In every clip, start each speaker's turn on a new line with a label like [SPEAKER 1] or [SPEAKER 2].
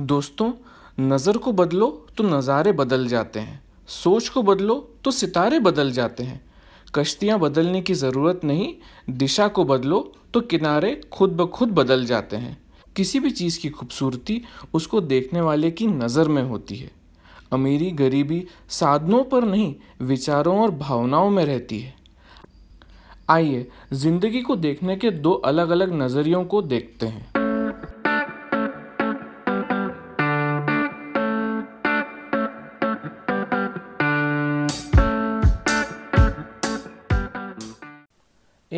[SPEAKER 1] दोस्तों नज़र को बदलो तो नज़ारे बदल जाते हैं सोच को बदलो तो सितारे बदल जाते हैं कश्तियाँ बदलने की ज़रूरत नहीं दिशा को बदलो तो किनारे खुद ब खुद बदल जाते हैं किसी भी चीज़ की खूबसूरती उसको देखने वाले की नज़र में होती है अमीरी गरीबी साधनों पर नहीं विचारों और भावनाओं में रहती है आइए ज़िंदगी को देखने के दो अलग अलग नज़रियों को देखते हैं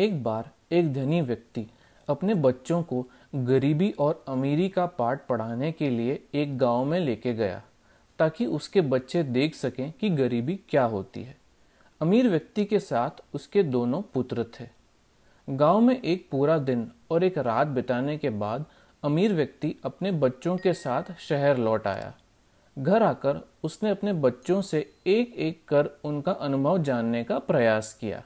[SPEAKER 1] एक बार एक धनी व्यक्ति अपने बच्चों को गरीबी और अमीरी का पाठ पढ़ाने के लिए एक गांव में लेके गया ताकि उसके बच्चे देख सकें कि गरीबी क्या होती है अमीर व्यक्ति के साथ उसके दोनों पुत्र थे गांव में एक पूरा दिन और एक रात बिताने के बाद अमीर व्यक्ति अपने बच्चों के साथ शहर लौट आया घर आकर उसने अपने बच्चों से एक एक कर उनका अनुभव जानने का प्रयास किया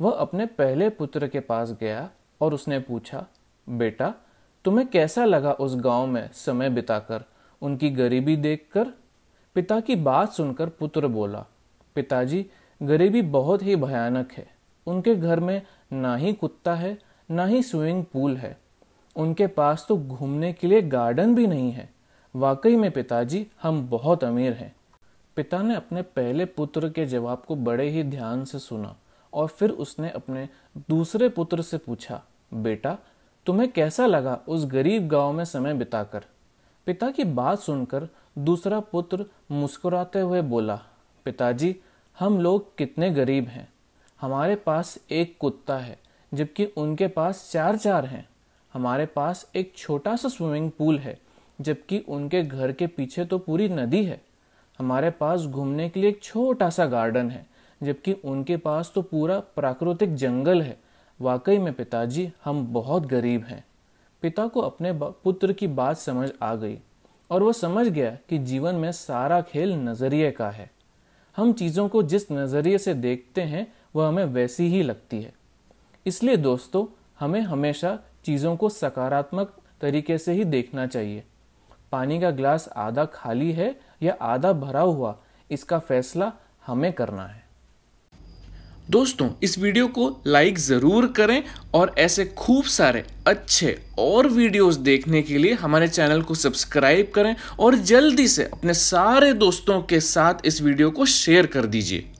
[SPEAKER 1] वह अपने पहले पुत्र के पास गया और उसने पूछा बेटा तुम्हें कैसा लगा उस गांव में समय बिताकर उनकी गरीबी देखकर पिता की बात सुनकर पुत्र बोला पिताजी गरीबी बहुत ही भयानक है उनके घर में ना ही कुत्ता है ना ही स्विमिंग पूल है उनके पास तो घूमने के लिए गार्डन भी नहीं है वाकई में पिताजी हम बहुत अमीर हैं पिता ने अपने पहले पुत्र के जवाब को बड़े ही ध्यान से सुना और फिर उसने अपने दूसरे पुत्र से पूछा बेटा तुम्हें कैसा लगा उस गरीब गांव में समय बिताकर पिता की बात सुनकर दूसरा पुत्र मुस्कुराते हुए बोला पिताजी हम लोग कितने गरीब हैं हमारे पास एक कुत्ता है जबकि उनके पास चार चार हैं हमारे पास एक छोटा सा स्विमिंग पूल है जबकि उनके घर के पीछे तो पूरी नदी है हमारे पास घूमने के लिए एक छोटा सा गार्डन है जबकि उनके पास तो पूरा प्राकृतिक जंगल है वाकई में पिताजी हम बहुत गरीब हैं पिता को अपने पुत्र की बात समझ आ गई और वो समझ गया कि जीवन में सारा खेल नज़रिए का है हम चीज़ों को जिस नज़रिए से देखते हैं वह हमें वैसी ही लगती है इसलिए दोस्तों हमें हमेशा चीज़ों को सकारात्मक तरीके से ही देखना चाहिए पानी का ग्लास आधा खाली है या आधा भरा हुआ इसका फैसला हमें करना है दोस्तों इस वीडियो को लाइक ज़रूर करें और ऐसे खूब सारे अच्छे और वीडियोस देखने के लिए हमारे चैनल को सब्सक्राइब करें और जल्दी से अपने सारे दोस्तों के साथ इस वीडियो को शेयर कर दीजिए